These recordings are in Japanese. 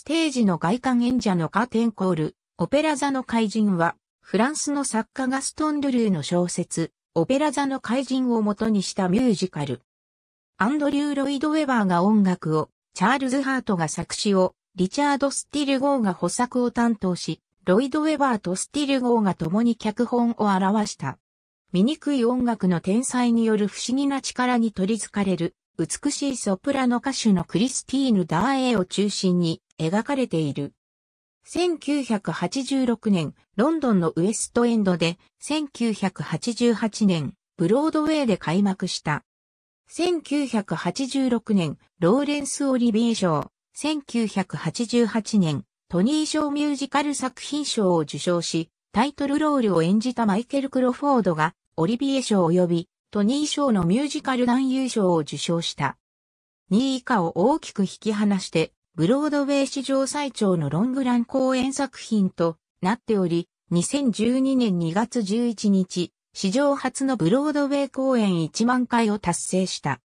ステージの外観演者のカーテンコール、オペラ座の怪人は、フランスの作家ガストン・ドゥルーの小説、オペラ座の怪人を元にしたミュージカル。アンドリュー・ロイド・ウェバーが音楽を、チャールズ・ハートが作詞を、リチャード・スティルゴーが補作を担当し、ロイド・ウェバーとスティルゴーが共に脚本を表した。醜い音楽の天才による不思議な力に取り憑かれる、美しいソプラノ歌手のクリスティーヌ・ダーエーを中心に、描かれている。1986年、ロンドンのウエストエンドで、1988年、ブロードウェイで開幕した。1986年、ローレンス・オリビエ賞、1988年、トニー賞ミュージカル作品賞を受賞し、タイトルロールを演じたマイケル・クロフォードが、オリビエ賞及び、トニー賞のミュージカル男優賞を受賞した。2位以下を大きく引き離して、ブロードウェイ史上最長のロングラン公演作品となっており、2012年2月11日、史上初のブロードウェイ公演1万回を達成した。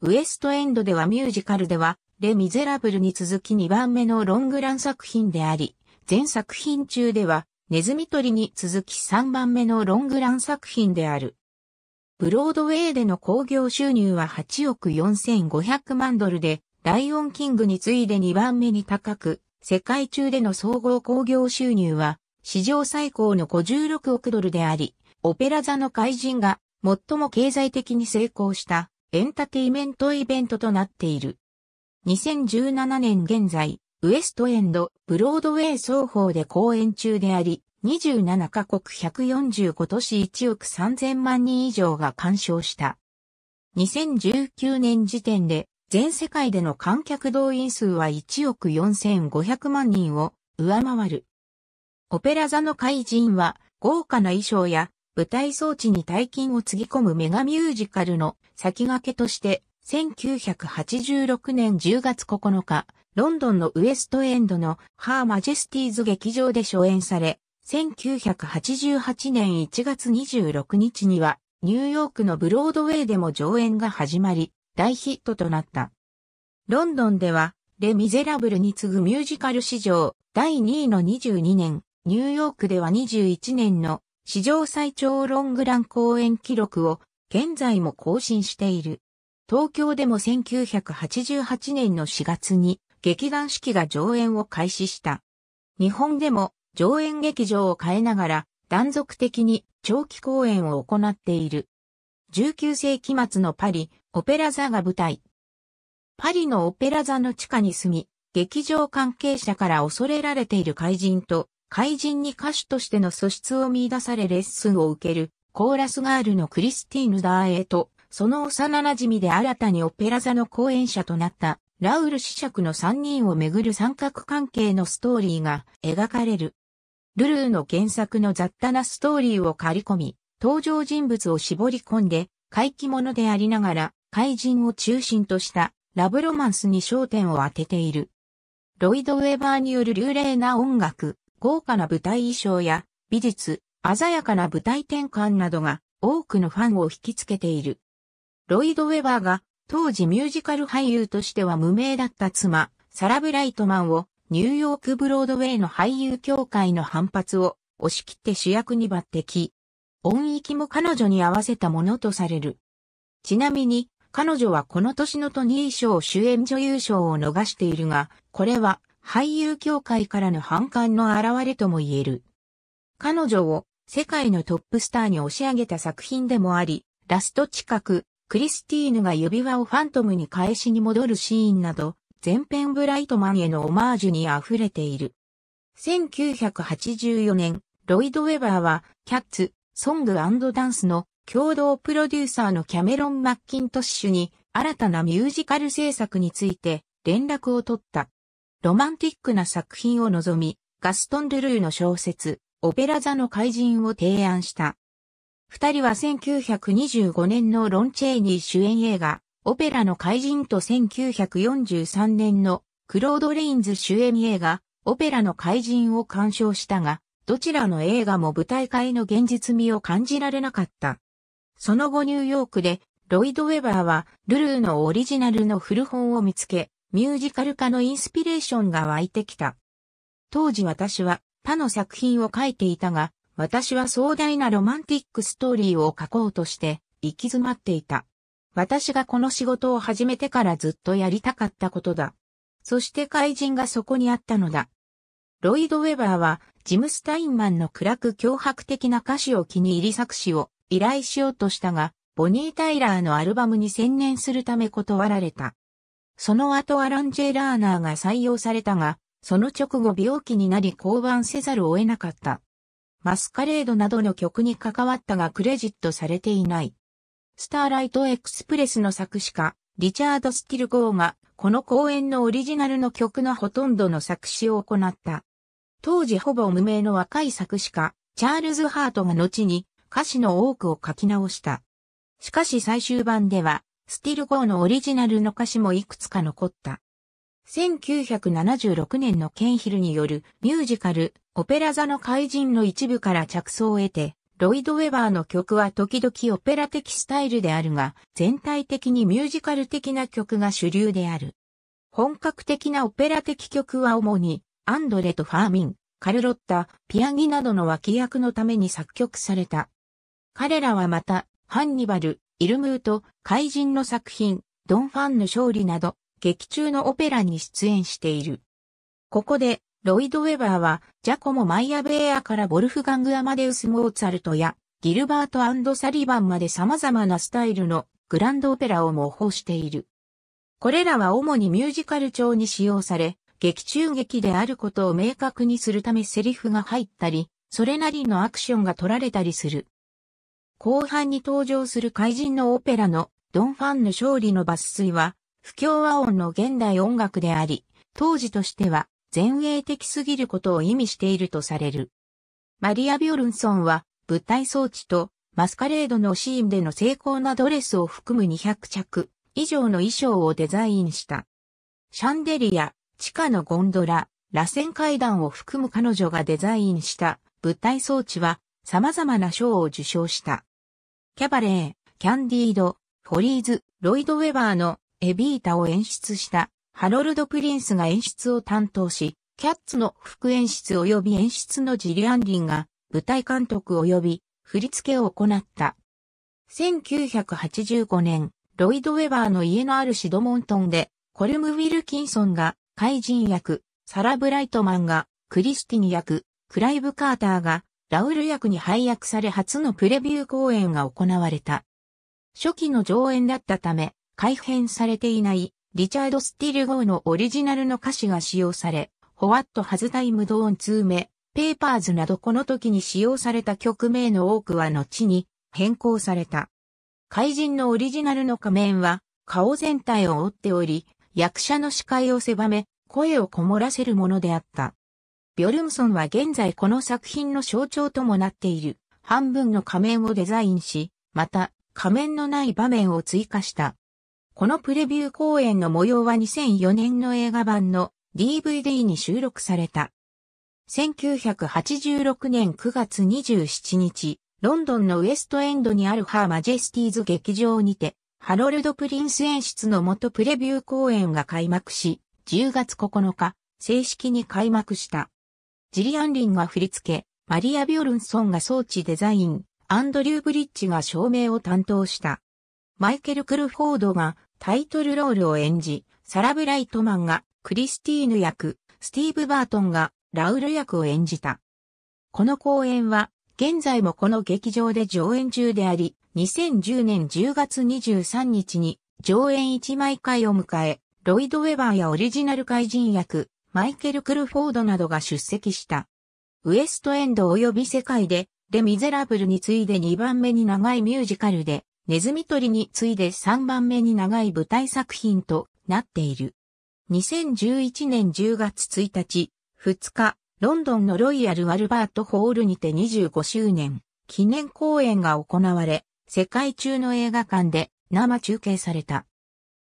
ウエストエンドではミュージカルでは、レ・ミゼラブルに続き2番目のロングラン作品であり、全作品中では、ネズミ捕りに続き3番目のロングラン作品である。ブロードウェイでの興行収入は8億4500万ドルで、ライオンキングに次いで2番目に高く、世界中での総合興行収入は、史上最高の56億ドルであり、オペラ座の怪人が最も経済的に成功したエンタテイメントイベントとなっている。2017年現在、ウエストエンド、ブロードウェイ双方で公演中であり、27カ国145都市1億3000万人以上が鑑賞した。2019年時点で全世界での観客動員数は1億4500万人を上回る。オペラ座の怪人は豪華な衣装や舞台装置に大金をつぎ込むメガミュージカルの先駆けとして1986年10月9日、ロンドンのウエストエンドのハーマジェスティーズ劇場で初演され、1988年1月26日にはニューヨークのブロードウェイでも上演が始まり、大ヒットとなった。ロンドンでは、レ・ミゼラブルに次ぐミュージカル史上第2位の22年、ニューヨークでは21年の史上最長ロングラン公演記録を現在も更新している。東京でも1988年の4月に劇団四季が上演を開始した。日本でも上演劇場を変えながら断続的に長期公演を行っている。19世紀末のパリ、オペラ座が舞台。パリのオペラ座の地下に住み、劇場関係者から恐れられている怪人と、怪人に歌手としての素質を見出されレッスンを受ける、コーラスガールのクリスティーヌ・ダーエと、その幼馴染で新たにオペラ座の講演者となった、ラウル子爵の3人をめぐる三角関係のストーリーが描かれる。ルルーの原作の雑多なストーリーを刈り込み、登場人物を絞り込んで、怪奇者でありながら、怪人を中心としたラブロマンスに焦点を当てている。ロイド・ウェバーによる流麗な音楽、豪華な舞台衣装や美術、鮮やかな舞台転換などが多くのファンを引きつけている。ロイド・ウェバーが当時ミュージカル俳優としては無名だった妻、サラ・ブライトマンをニューヨーク・ブロードウェイの俳優協会の反発を押し切って主役に抜擢。音域も彼女に合わせたものとされる。ちなみに、彼女はこの年のトニー賞主演女優賞を逃しているが、これは俳優協会からの反感の現れとも言える。彼女を世界のトップスターに押し上げた作品でもあり、ラスト近く、クリスティーヌが指輪をファントムに返しに戻るシーンなど、全編ブライトマンへのオマージュに溢れている。1984年、ロイド・ウェバーは、キャッツ、ソングダンスの共同プロデューサーのキャメロン・マッキントッシュに新たなミュージカル制作について連絡を取った。ロマンティックな作品を望み、ガストン・ルルーの小説、オペラ座の怪人を提案した。二人は1925年のロン・チェイニー主演映画、オペラの怪人と1943年のクロード・レインズ主演映画、オペラの怪人を鑑賞したが、どちらの映画も舞台界の現実味を感じられなかった。その後ニューヨークで、ロイド・ウェバーは、ルルーのオリジナルの古本を見つけ、ミュージカル化のインスピレーションが湧いてきた。当時私は、他の作品を書いていたが、私は壮大なロマンティックストーリーを書こうとして、行き詰まっていた。私がこの仕事を始めてからずっとやりたかったことだ。そして怪人がそこにあったのだ。ロイド・ウェバーは、ジム・スタインマンの暗く脅迫的な歌詞を気に入り作詞を依頼しようとしたが、ボニー・タイラーのアルバムに専念するため断られた。その後アラン・ジェラーナーが採用されたが、その直後病気になり降板せざるを得なかった。マスカレードなどの曲に関わったがクレジットされていない。スターライトエクスプレスの作詞家、リチャード・スティルゴーが、この公演のオリジナルの曲のほとんどの作詞を行った。当時ほぼ無名の若い作詞家、チャールズ・ハートが後に歌詞の多くを書き直した。しかし最終版では、スティル・ゴーのオリジナルの歌詞もいくつか残った。1976年のケンヒルによるミュージカル、オペラ座の怪人の一部から着想を得て、ロイド・ウェバーの曲は時々オペラ的スタイルであるが、全体的にミュージカル的な曲が主流である。本格的なオペラ的曲は主にアンドレとファーミン、カルロッタ、ピアギなどの脇役のために作曲された。彼らはまた、ハンニバル、イルムート、怪人の作品、ドンファンの勝利など、劇中のオペラに出演している。ここで、ロイド・ウェバーは、ジャコモ・マイアベーアからボルフガング・アマデウス・モーツァルトや、ギルバートサリバンまで様々なスタイルのグランドオペラを模倣している。これらは主にミュージカル調に使用され、劇中劇であることを明確にするためセリフが入ったり、それなりのアクションが取られたりする。後半に登場する怪人のオペラのドンファンの勝利の抜粋は、不協和音の現代音楽であり、当時としては前衛的すぎることを意味しているとされる。マリア・ビョルンソンは舞台装置とマスカレードのシーンでの精巧なドレスを含む200着以上の衣装をデザインした。シャンデリア、地下のゴンドラ、螺旋階段を含む彼女がデザインした物体装置は様々な賞を受賞した。キャバレー、キャンディード、フォリーズ、ロイド・ウェバーのエビータを演出したハロルド・プリンスが演出を担当し、キャッツの副演出及び演出のジリアンリンが舞台監督及び振り付けを行った。1985年、ロイド・ウェバーの家のあるシドモントンで、コルム・ウィルキンソンが怪人役、サラ・ブライトマンが、クリスティニ役、クライブ・カーターが、ラウル役に配役され初のプレビュー公演が行われた。初期の上演だったため、改編されていない、リチャード・スティル号のオリジナルの歌詞が使用され、ホワット・ハズ・タイム・ドーン・ツーメ、ペーパーズなどこの時に使用された曲名の多くは後に変更された。怪人のオリジナルの仮面は顔全体を覆っており、役者の視界を狭め、声をこもらせるものであった。ビョルムソンは現在この作品の象徴ともなっている半分の仮面をデザインし、また仮面のない場面を追加した。このプレビュー公演の模様は2004年の映画版の DVD に収録された。1986年9月27日、ロンドンのウエストエンドにあるハーマジェスティーズ劇場にてハロルド・プリンス演出の元プレビュー公演が開幕し、10月9日、正式に開幕した。ジリアン・リンが振り付け、マリア・ビョルンソンが装置デザイン、アンドリュー・ブリッジが照明を担当した。マイケル・クルフォードがタイトルロールを演じ、サラ・ブライトマンがクリスティーヌ役、スティーブ・バートンがラウル役を演じた。この公演は、現在もこの劇場で上演中であり、2010年10月23日に上演1枚会を迎え、ロイド・ウェバーやオリジナル怪人役、マイケル・クルフォードなどが出席した。ウエストエンド及び世界で、レ・ミゼラブルに次いで2番目に長いミュージカルで、ネズミ捕りに次いで3番目に長い舞台作品となっている。2011年10月1日、2日、ロンドンのロイヤル・アルバート・ホールにて25周年記念公演が行われ、世界中の映画館で生中継された。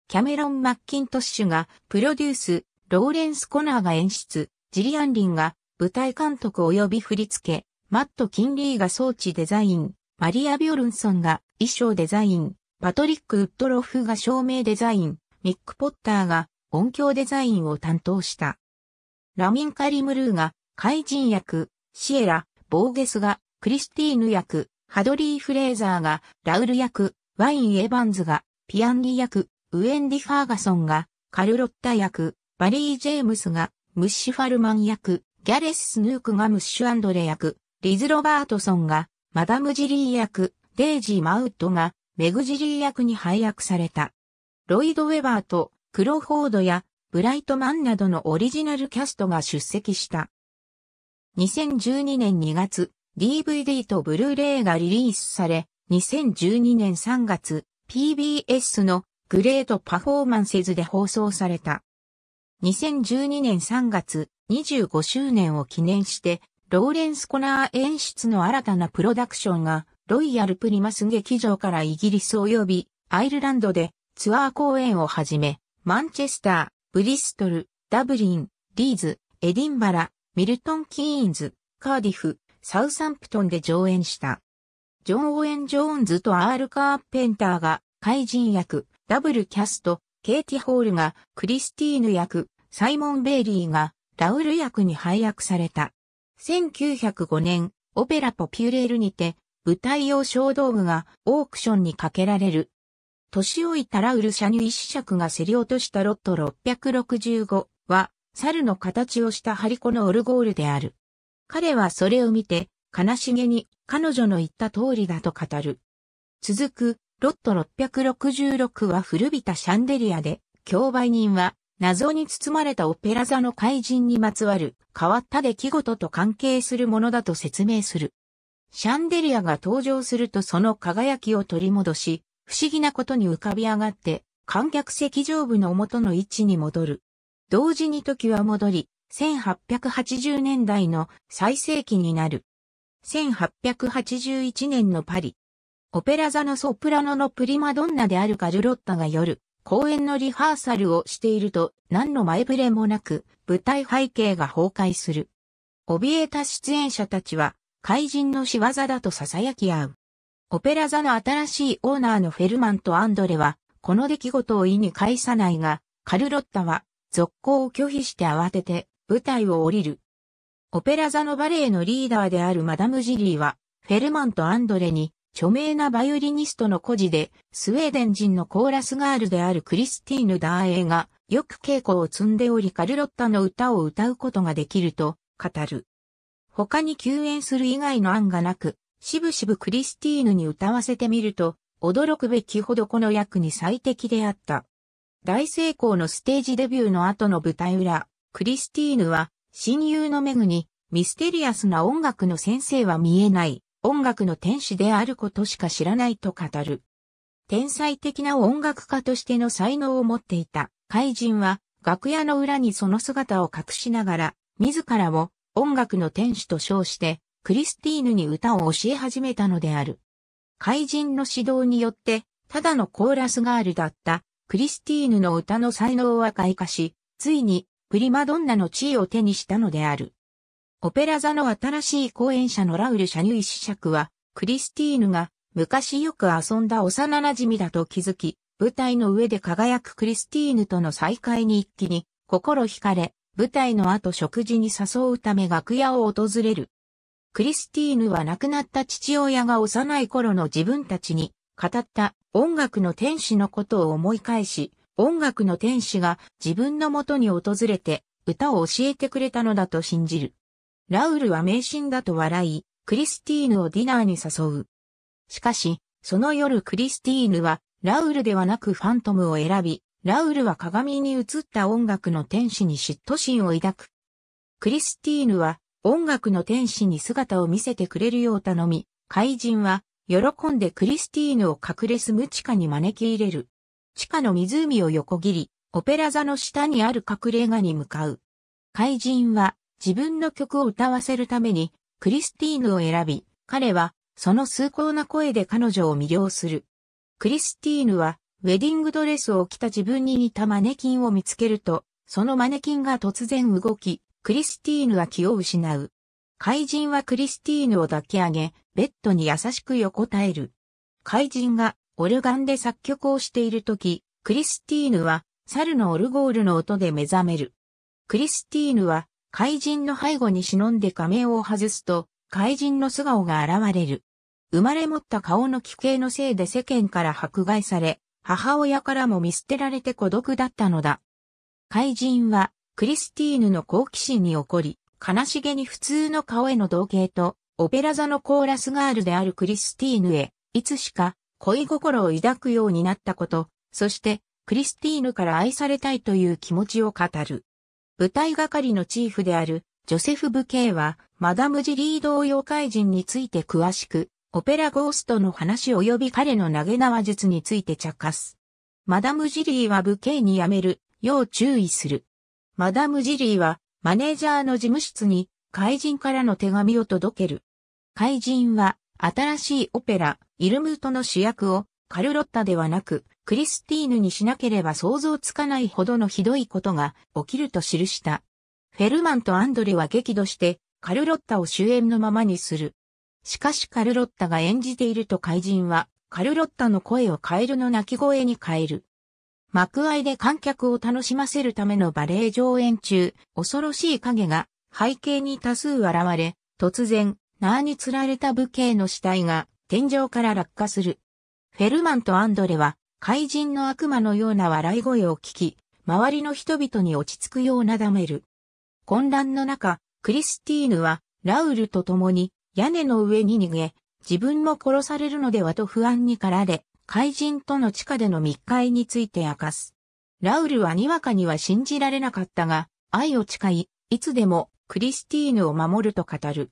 キャメロン・マッキントッシュがプロデュース、ローレンス・コナーが演出、ジリアン・リンが舞台監督及び振り付け、マット・キンリーが装置デザイン、マリア・ビョルンソンが衣装デザイン、パトリック・ウッドロフが照明デザイン、ミック・ポッターが音響デザインを担当した。ラミン・カリムルーが怪人役、シエラ、ボーゲスがクリスティーヌ役、ハドリー・フレーザーがラウル役、ワイン・エヴァンズがピアンリ役、ウエンディ・ファーガソンがカルロッタ役、バリー・ジェームスがムッシュ・ファルマン役、ギャレス・スヌークがムッシュ・アンドレ役、リズ・ロバートソンがマダム・ジリー役、デイジー・マウットがメグ・ジリー役に配役された。ロイド・ウェバーとクロフォードやブライトマンなどのオリジナルキャストが出席した。2012年2月、DVD とブルーレイがリリースされ、2012年3月、PBS のグレートパフォーマンセズで放送された。2012年3月、25周年を記念して、ローレンス・コナー演出の新たなプロダクションが、ロイヤル・プリマス劇場からイギリス及び、アイルランドでツアー公演をはじめ、マンチェスター、ブリストル、ダブリン、リーズ、エディンバラ、ミルトン・キーンズ、カーディフ、サウサンプトンで上演した。ジョン・オーエン・ジョーンズとアール・カーペンターが怪人役、ダブルキャスト、ケイティ・ホールがクリスティーヌ役、サイモン・ベイリーがラウル役に配役された。1905年、オペラ・ポピュレールにて、舞台用小道具がオークションにかけられる。年老いたラウルシャニシシ一尺が競り落としたロット665は、猿の形をしたハリコのオルゴールである。彼はそれを見て、悲しげに彼女の言った通りだと語る。続く、ロット666は古びたシャンデリアで、競売人は謎に包まれたオペラ座の怪人にまつわる変わった出来事と関係するものだと説明する。シャンデリアが登場するとその輝きを取り戻し、不思議なことに浮かび上がって、観客席上部の元の位置に戻る。同時に時は戻り、1880年代の最盛期になる。1881年のパリ。オペラ座のソプラノのプリマドンナであるカルロッタが夜、公演のリハーサルをしていると何の前触れもなく舞台背景が崩壊する。怯えた出演者たちは怪人の仕業だと囁き合う。オペラ座の新しいオーナーのフェルマンとアンドレはこの出来事を意に介さないが、カルロッタは続行を拒否して慌てて舞台を降りる。オペラ座のバレエのリーダーであるマダム・ジリーは、フェルマンとアンドレに、著名なバイオリニストの孤児で、スウェーデン人のコーラスガールであるクリスティーヌ・ダーエーが、よく稽古を積んでおりカルロッタの歌を歌うことができると、語る。他に救援する以外の案がなく、しぶしぶクリスティーヌに歌わせてみると、驚くべきほどこの役に最適であった。大成功のステージデビューの後の舞台裏、クリスティーヌは、親友のメグに、ミステリアスな音楽の先生は見えない、音楽の天使であることしか知らないと語る。天才的な音楽家としての才能を持っていた怪人は、楽屋の裏にその姿を隠しながら、自らを音楽の天使と称して、クリスティーヌに歌を教え始めたのである。怪人の指導によって、ただのコーラスガールだったクリスティーヌの歌の才能は開花し、ついにプリマドンナの地位を手にしたのである。オペラ座の新しい講演者のラウル・シャニュイ子爵は、クリスティーヌが昔よく遊んだ幼馴染だと気づき、舞台の上で輝くクリスティーヌとの再会に一気に心惹かれ、舞台の後食事に誘うため楽屋を訪れる。クリスティーヌは亡くなった父親が幼い頃の自分たちに語った音楽の天使のことを思い返し、音楽の天使が自分の元に訪れて歌を教えてくれたのだと信じる。ラウルは迷信だと笑い、クリスティーヌをディナーに誘う。しかし、その夜クリスティーヌはラウルではなくファントムを選び、ラウルは鏡に映った音楽の天使に嫉妬心を抱く。クリスティーヌは音楽の天使に姿を見せてくれるよう頼み、怪人は喜んでクリスティーヌを隠れすム知下に招き入れる。地下の湖を横切り、オペラ座の下にある隠れ家に向かう。怪人は自分の曲を歌わせるためにクリスティーヌを選び、彼はその崇高な声で彼女を魅了する。クリスティーヌはウェディングドレスを着た自分に似たマネキンを見つけると、そのマネキンが突然動き、クリスティーヌは気を失う。怪人はクリスティーヌを抱き上げ、ベッドに優しく横たえる。怪人がオルガンで作曲をしているとき、クリスティーヌは猿のオルゴールの音で目覚める。クリスティーヌは怪人の背後に忍んで仮面を外すと怪人の素顔が現れる。生まれ持った顔の奇形のせいで世間から迫害され、母親からも見捨てられて孤独だったのだ。怪人はクリスティーヌの好奇心に起こり、悲しげに普通の顔への同型と、オペラ座のコーラスガールであるクリスティーヌへ、いつしか恋心を抱くようになったこと、そしてクリスティーヌから愛されたいという気持ちを語る。舞台係のチーフであるジョセフ・ブケイはマダム・ジリー同様怪人について詳しく、オペラゴーストの話及び彼の投げ縄術について着火す。マダム・ジリーはブケイに辞める、よう注意する。マダム・ジリーはマネージャーの事務室に怪人からの手紙を届ける。怪人は新しいオペラ、イルムートの主役をカルロッタではなくクリスティーヌにしなければ想像つかないほどのひどいことが起きると記した。フェルマンとアンドレは激怒してカルロッタを主演のままにする。しかしカルロッタが演じていると怪人はカルロッタの声をカエルの鳴き声に変える。幕間で観客を楽しませるためのバレエ上演中、恐ろしい影が背景に多数現れ、突然、縄に釣られた武家の死体が天井から落下する。フェルマンとアンドレは、怪人の悪魔のような笑い声を聞き、周りの人々に落ち着くようなだめる。混乱の中、クリスティーヌは、ラウルと共に、屋根の上に逃げ、自分も殺されるのではと不安に駆られ、怪人との地下での密会について明かす。ラウルはにわかには信じられなかったが、愛を誓い、いつでもクリスティーヌを守ると語る。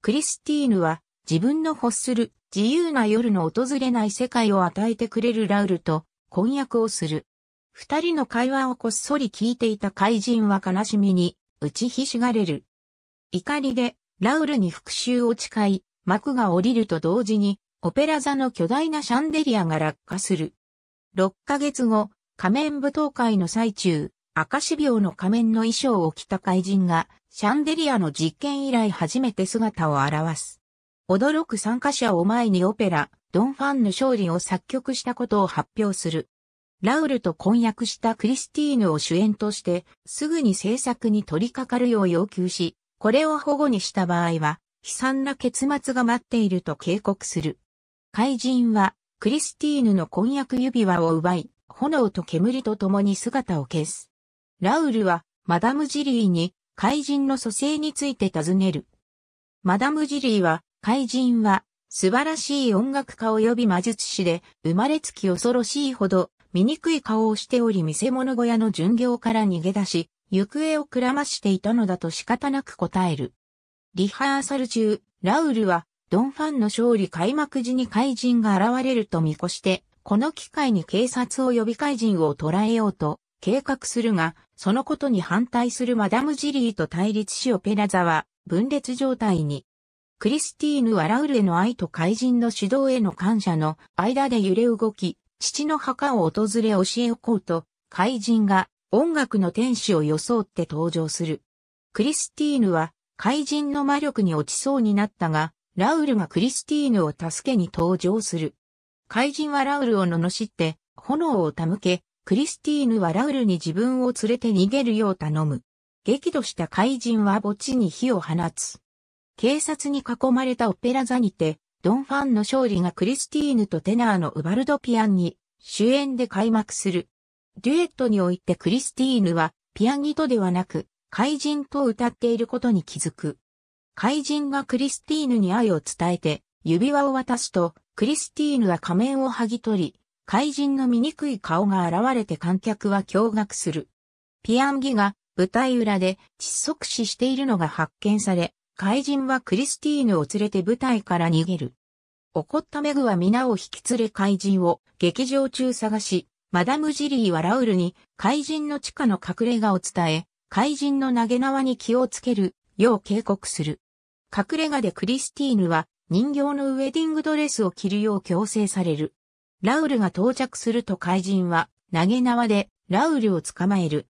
クリスティーヌは自分の欲する自由な夜の訪れない世界を与えてくれるラウルと婚約をする。二人の会話をこっそり聞いていた怪人は悲しみに打ちひしがれる。怒りでラウルに復讐を誓い、幕が降りると同時にオペラ座の巨大なシャンデリアが落下する。六ヶ月後、仮面舞踏会の最中、赤死病の仮面の衣装を着た怪人がシャンデリアの実験以来初めて姿を現す。驚く参加者を前にオペラ、ドン・ファンの勝利を作曲したことを発表する。ラウルと婚約したクリスティーヌを主演として、すぐに制作に取り掛かるよう要求し、これを保護にした場合は、悲惨な結末が待っていると警告する。怪人は、クリスティーヌの婚約指輪を奪い、炎と煙と共に姿を消す。ラウルは、マダム・ジリーに、怪人の蘇生について尋ねる。マダム・ジリーは、怪人は、素晴らしい音楽家及び魔術師で、生まれつき恐ろしいほど、醜い顔をしており見せ物小屋の巡業から逃げ出し、行方をくらましていたのだと仕方なく答える。リハーサル中、ラウルは、ドンファンの勝利開幕時に怪人が現れると見越して、この機会に警察を呼び怪人を捕らえようと計画するが、そのことに反対するマダム・ジリーと対立しオペラ座は分裂状態にクリスティーヌはラウルへの愛と怪人の指導への感謝の間で揺れ動き、父の墓を訪れ教えおこうと、怪人が音楽の天使を装って登場する。クリスティーヌは怪人の魔力に落ちそうになったが、ラウルがクリスティーヌを助けに登場する。怪人はラウルを罵って、炎を手向け、クリスティーヌはラウルに自分を連れて逃げるよう頼む。激怒した怪人は墓地に火を放つ。警察に囲まれたオペラ座にて、ドン・ファンの勝利がクリスティーヌとテナーのウバルド・ピアンに主演で開幕する。デュエットにおいてクリスティーヌはピアニとではなく怪人と歌っていることに気づく。怪人がクリスティーヌに愛を伝えて指輪を渡すとクリスティーヌは仮面を剥ぎ取り、怪人の醜い顔が現れて観客は驚愕する。ピアンギが舞台裏で窒息死しているのが発見され、怪人はクリスティーヌを連れて舞台から逃げる。怒ったメグは皆を引き連れ怪人を劇場中探し、マダム・ジリーはラウルに怪人の地下の隠れ家を伝え、怪人の投げ縄に気をつけるよう警告する。隠れ家でクリスティーヌは人形のウェディングドレスを着るよう強制される。ラウルが到着すると怪人は投げ縄でラウルを捕まえる。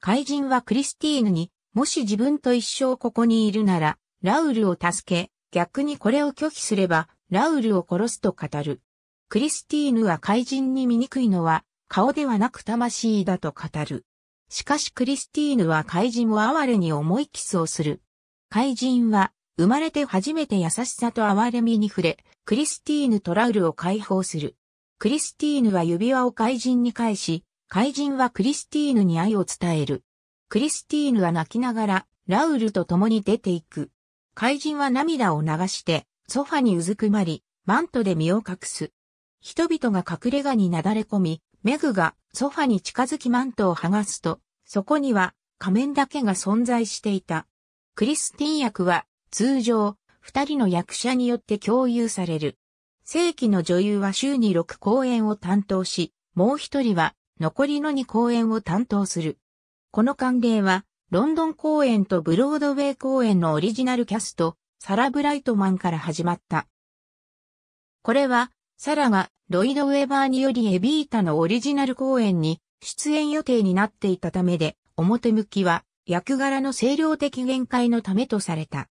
怪人はクリスティーヌにもし自分と一生ここにいるならラウルを助け、逆にこれを拒否すれば、ラウルを殺すと語る。クリスティーヌは怪人に醜いのは、顔ではなく魂だと語る。しかしクリスティーヌは怪人を哀れに思いキスをする。怪人は、生まれて初めて優しさと哀れみに触れ、クリスティーヌとラウルを解放する。クリスティーヌは指輪を怪人に返し、怪人はクリスティーヌに愛を伝える。クリスティーヌは泣きながら、ラウルと共に出ていく。怪人は涙を流して、ソファにうずくまり、マントで身を隠す。人々が隠れ家になだれ込み、メグがソファに近づきマントを剥がすと、そこには仮面だけが存在していた。クリスティン役は通常二人の役者によって共有される。正規の女優は週に6公演を担当し、もう一人は残りの2公演を担当する。この慣例はロンドン公演とブロードウェイ公演のオリジナルキャスト、サラ・ブライトマンから始まった。これは、サラがロイド・ウェバーによりエビータのオリジナル公演に出演予定になっていたためで、表向きは役柄の清量的限界のためとされた。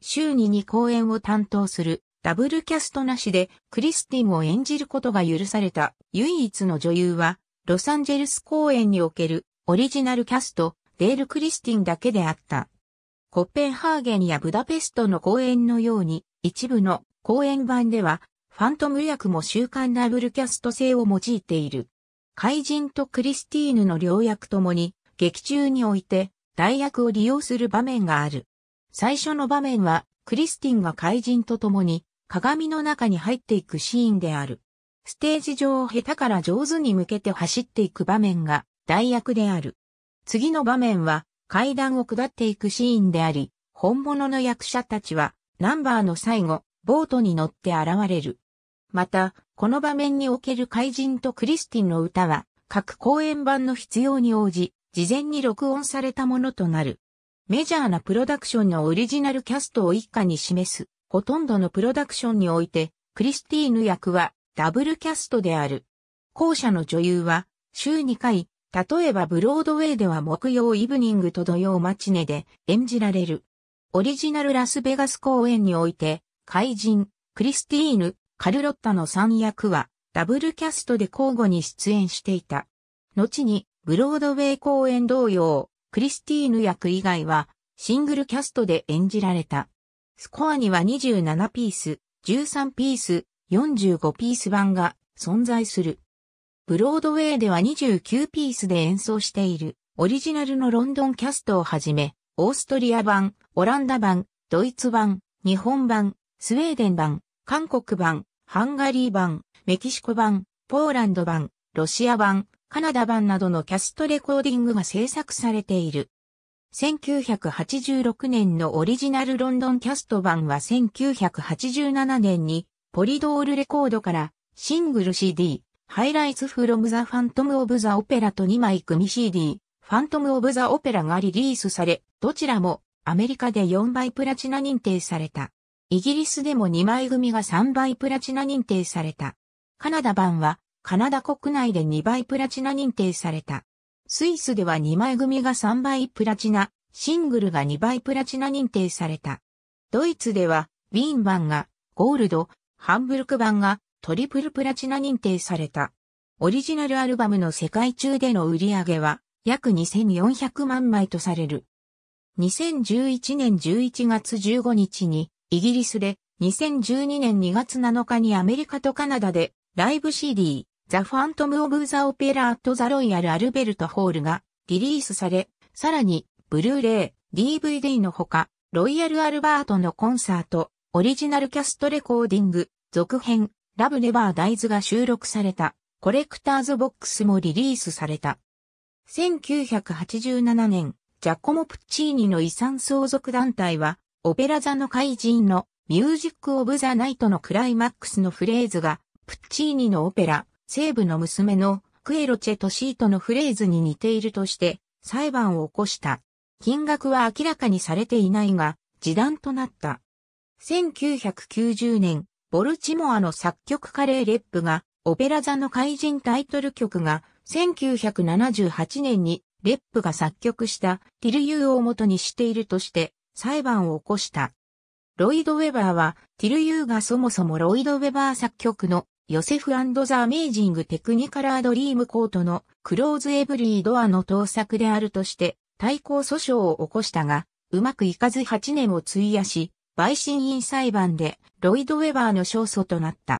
週に2公演を担当するダブルキャストなしでクリスティンを演じることが許された唯一の女優はロサンゼルス公演におけるオリジナルキャストデールクリスティンだけであった。コッペンハーゲンやブダペストの公演のように、一部の公演版では、ファントム役も週刊ダブルキャスト制を用いている。怪人とクリスティーヌの両役ともに、劇中において、代役を利用する場面がある。最初の場面は、クリスティンが怪人と共に、鏡の中に入っていくシーンである。ステージ上を下手から上手に向けて走っていく場面が、代役である。次の場面は階段を下っていくシーンであり、本物の役者たちはナンバーの最後、ボートに乗って現れる。また、この場面における怪人とクリスティンの歌は、各公演版の必要に応じ、事前に録音されたものとなる。メジャーなプロダクションのオリジナルキャストを一家に示す、ほとんどのプロダクションにおいて、クリスティーヌ役はダブルキャストである。後者の女優は、週2回、例えばブロードウェイでは木曜イブニングと土曜マチネで演じられる。オリジナルラスベガス公演において、怪人、クリスティーヌ、カルロッタの3役は、ダブルキャストで交互に出演していた。後に、ブロードウェイ公演同様、クリスティーヌ役以外は、シングルキャストで演じられた。スコアには27ピース、13ピース、45ピース版が存在する。ブロードウェイでは29ピースで演奏している、オリジナルのロンドンキャストをはじめ、オーストリア版、オランダ版、ドイツ版、日本版、スウェーデン版、韓国版、ハンガリー版、メキシコ版、ポーランド版、ロシア版、カナダ版などのキャストレコーディングが制作されている。1986年のオリジナルロンドンキャスト版は1987年にポリドールレコードからシングル CD、ハイライツフロムザファントムオブザオペラと2枚組 CD、ファントムオブザオペラがリリースされ、どちらもアメリカで4倍プラチナ認定された。イギリスでも2枚組が3倍プラチナ認定された。カナダ版はカナダ国内で2倍プラチナ認定された。スイスでは2枚組が3倍プラチナ、シングルが2倍プラチナ認定された。ドイツではウィーン版がゴールド、ハンブルク版がトリプルプラチナ認定された。オリジナルアルバムの世界中での売り上げは約2400万枚とされる。2011年11月15日にイギリスで2012年2月7日にアメリカとカナダでライブ CD ザ・ファントム・オブ・ザ・オペラ・とザ・ロイヤル・アル・ベルト・ホールがリリースされ、さらにブルーレイ、DVD のほか、ロイヤルアルバートのコンサート、オリジナルキャストレコーディング、続編、ラブネバーダイズが収録されたコレクターズボックスもリリースされた。1987年、ジャコモ・プッチーニの遺産相続団体は、オペラ座の怪人のミュージック・オブ・ザ・ナイトのクライマックスのフレーズが、プッチーニのオペラ、西部の娘のクエロチェ・トシートのフレーズに似ているとして裁判を起こした。金額は明らかにされていないが、示談となった。1990年、ボルチモアの作曲家レー・レップが、オペラ座の怪人タイトル曲が、1978年にレップが作曲したティルユーを元にしているとして裁判を起こした。ロイド・ウェバーは、ティルユーがそもそもロイド・ウェバー作曲のヨセフザ・アメイジング・テクニカラー・ドリーム・コートのクローズ・エブリー・ドアの盗作であるとして対抗訴訟を起こしたが、うまくいかず8年を費やし、陪審員裁判でロイド・ウェバーの勝訴となった。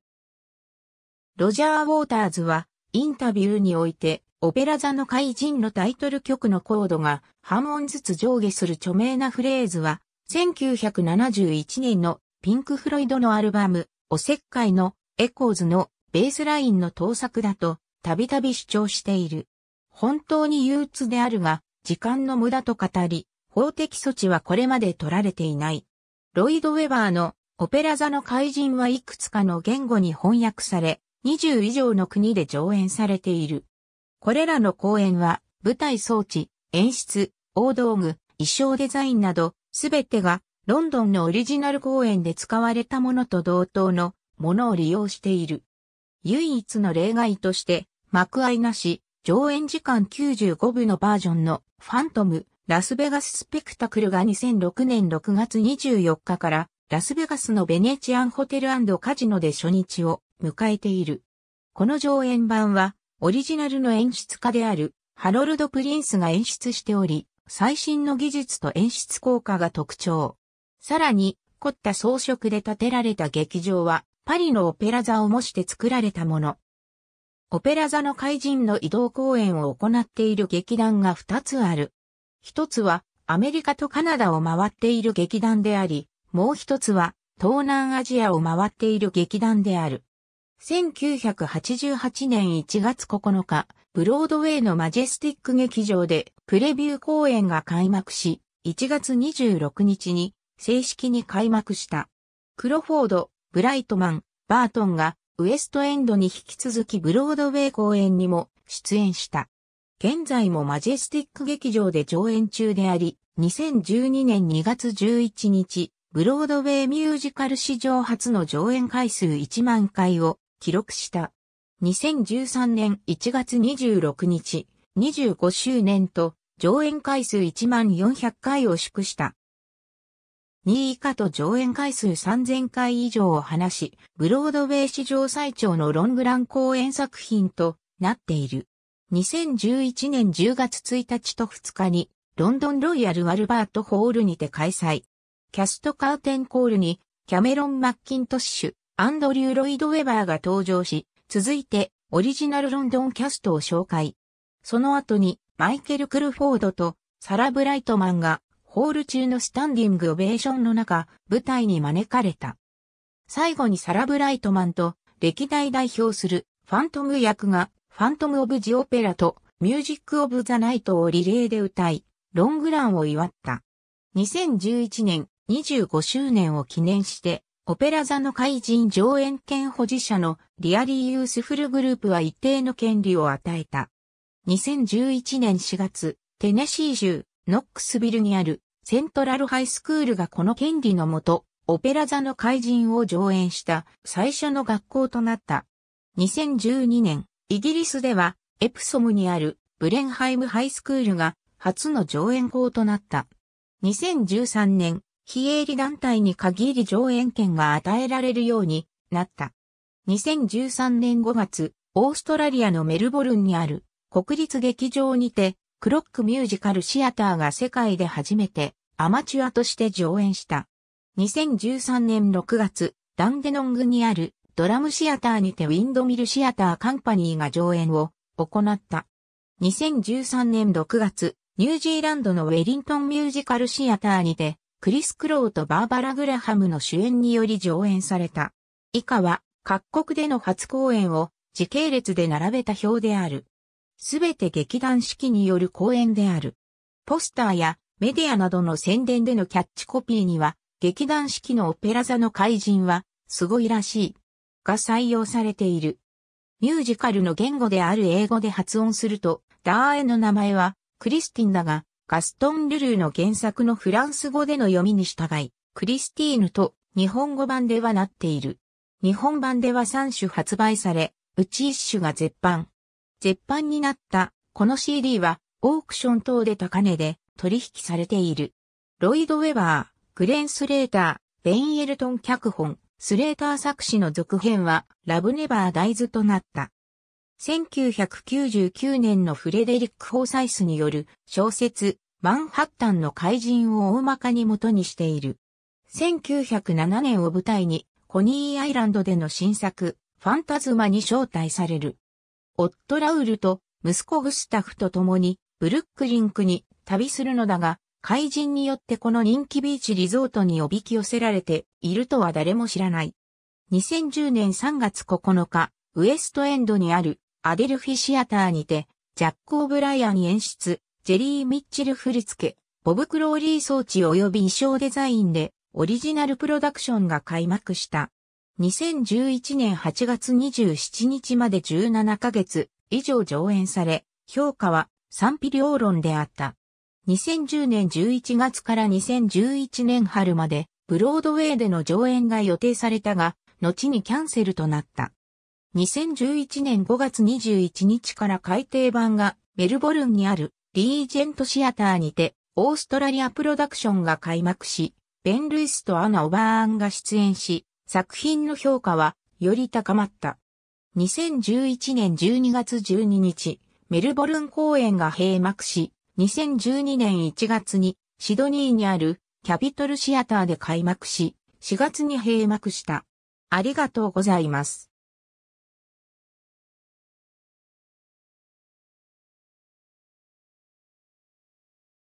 ロジャー・ウォーターズはインタビューにおいてオペラ座の怪人のタイトル曲のコードが半音ずつ上下する著名なフレーズは1971年のピンク・フロイドのアルバムおせっかいのエコーズのベースラインの盗作だとたびたび主張している。本当に憂鬱であるが時間の無駄と語り法的措置はこれまで取られていない。ロイド・ウェバーのオペラ座の怪人はいくつかの言語に翻訳され、20以上の国で上演されている。これらの公演は、舞台装置、演出、大道具、衣装デザインなど、すべてがロンドンのオリジナル公演で使われたものと同等のものを利用している。唯一の例外として、幕合なし、上演時間95部のバージョンのファントム、ラスベガススペクタクルが2006年6月24日からラスベガスのベネチアンホテルカジノで初日を迎えている。この上演版はオリジナルの演出家であるハロルド・プリンスが演出しており、最新の技術と演出効果が特徴。さらに凝った装飾で建てられた劇場はパリのオペラ座を模して作られたもの。オペラ座の怪人の移動公演を行っている劇団が2つある。一つはアメリカとカナダを回っている劇団であり、もう一つは東南アジアを回っている劇団である。1988年1月9日、ブロードウェイのマジェスティック劇場でプレビュー公演が開幕し、1月26日に正式に開幕した。クロフォード、ブライトマン、バートンがウエストエンドに引き続きブロードウェイ公演にも出演した。現在もマジェスティック劇場で上演中であり、2012年2月11日、ブロードウェイミュージカル史上初の上演回数1万回を記録した。2013年1月26日、25周年と上演回数1万400回を祝した。2位以下と上演回数3000回以上を話し、ブロードウェイ史上最長のロングラン公演作品となっている。2011年10月1日と2日に、ロンドンロイヤル・アルバート・ホールにて開催。キャスト・カーテン・コールに、キャメロン・マッキントッシュ、アンドリュー・ロイド・ウェバーが登場し、続いて、オリジナルロンドンキャストを紹介。その後に、マイケル・クルフォードと、サラ・ブライトマンが、ホール中のスタンディングオベーションの中、舞台に招かれた。最後にサラ・ブライトマンと、歴代代表する、ファントム役が、ファントム・オブ・ジ・オペラとミュージック・オブ・ザ・ナイトをリレーで歌い、ロングランを祝った。2011年25周年を記念して、オペラ座の怪人上演権保持者のリアリー・ユースフルグループは一定の権利を与えた。2011年4月、テネシー州ノックスビルにあるセントラルハイスクールがこの権利のもと、オペラ座の怪人を上演した最初の学校となった。2012年イギリスでは、エプソムにあるブレンハイムハイスクールが初の上演校となった。2013年、非営利団体に限り上演権が与えられるようになった。2013年5月、オーストラリアのメルボルンにある国立劇場にて、クロックミュージカルシアターが世界で初めてアマチュアとして上演した。2013年6月、ダンデノングにあるドラムシアターにてウィンドミルシアターカンパニーが上演を行った。2013年6月、ニュージーランドのウェリントンミュージカルシアターにて、クリス・クロウとバーバラ・グラハムの主演により上演された。以下は、各国での初公演を時系列で並べた表である。すべて劇団四季による公演である。ポスターやメディアなどの宣伝でのキャッチコピーには、劇団四季のオペラ座の怪人は、すごいらしい。が採用されている。ミュージカルの言語である英語で発音すると、ダーエの名前はクリスティンだが、ガストン・ルルーの原作のフランス語での読みに従い、クリスティーヌと日本語版ではなっている。日本版では3種発売され、うち1種が絶版。絶版になったこの CD はオークション等で高値で取引されている。ロイド・ウェバー、グレン・スレーター、ベイン・エルトン脚本、スレーター作詞の続編は、ラブネバーダイズとなった。1999年のフレデリック・ホーサイスによる小説、マンハッタンの怪人を大まかに元にしている。1907年を舞台に、コニーアイランドでの新作、ファンタズマに招待される。オット・ラウルと息子グスタフと共に、ブルックリンクに旅するのだが、怪人によってこの人気ビーチリゾートにおびき寄せられているとは誰も知らない。2010年3月9日、ウエストエンドにあるアデルフィシアターにて、ジャック・オブライアン演出、ジェリー・ミッチル振り付け、ボブ・クローリー装置及び衣装デザインで、オリジナルプロダクションが開幕した。2011年8月27日まで17ヶ月以上上演され、評価は賛否両論であった。2010年11月から2011年春まで、ブロードウェイでの上演が予定されたが、後にキャンセルとなった。2011年5月21日から改訂版がメルボルンにあるリージェントシアターにてオーストラリアプロダクションが開幕し、ベン・ルイスとアナ・オバーンが出演し、作品の評価はより高まった。2011年12月12日、メルボルン公演が閉幕し、2012年1月にシドニーにあるキャピトルシアターで開幕し、4月に閉幕した。ありがとうございます。